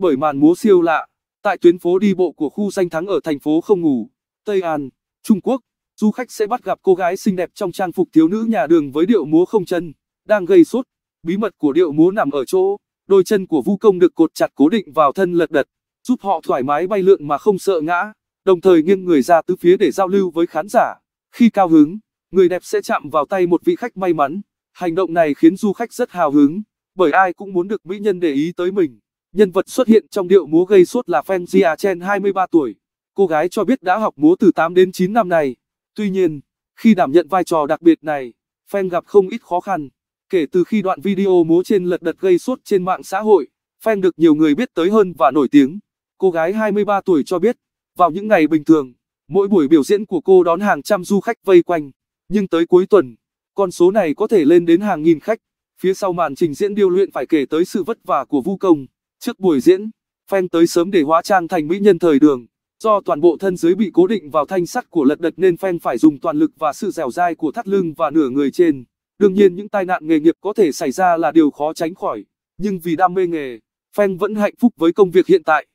bởi màn múa siêu lạ. Tại tuyến phố đi bộ của khu danh thắng ở thành phố không ngủ, Tây An, Trung Quốc, du khách sẽ bắt gặp cô gái xinh đẹp trong trang phục thiếu nữ nhà đường với điệu múa không chân, đang gây sốt. Bí mật của điệu múa nằm ở chỗ, đôi chân của vũ công được cột chặt cố định vào thân lật đật, giúp họ thoải mái bay lượn mà không sợ ngã, đồng thời nghiêng người ra tứ phía để giao lưu với khán giả. Khi cao hứng, người đẹp sẽ chạm vào tay một vị khách may mắn. Hành động này khiến du khách rất hào hứng, bởi ai cũng muốn được mỹ nhân để ý tới mình. Nhân vật xuất hiện trong điệu múa gây sốt là Feng Jia Chen 23 tuổi. Cô gái cho biết đã học múa từ 8 đến 9 năm nay. Tuy nhiên, khi đảm nhận vai trò đặc biệt này, Feng gặp không ít khó khăn. Kể từ khi đoạn video múa trên lật đật gây sốt trên mạng xã hội, Feng được nhiều người biết tới hơn và nổi tiếng. Cô gái 23 tuổi cho biết, vào những ngày bình thường, mỗi buổi biểu diễn của cô đón hàng trăm du khách vây quanh. Nhưng tới cuối tuần, con số này có thể lên đến hàng nghìn khách. Phía sau màn trình diễn điêu luyện phải kể tới sự vất vả của Vu Công. Trước buổi diễn, fan tới sớm để hóa trang thành mỹ nhân thời đường. Do toàn bộ thân dưới bị cố định vào thanh sắt của lật đật nên fan phải dùng toàn lực và sự dẻo dai của thắt lưng và nửa người trên. Đương nhiên những tai nạn nghề nghiệp có thể xảy ra là điều khó tránh khỏi, nhưng vì đam mê nghề, fan vẫn hạnh phúc với công việc hiện tại.